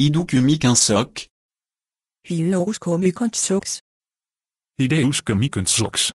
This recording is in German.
Idoukumi-Kinsock. Hideus Komikantsox. Hideus Komikantsox.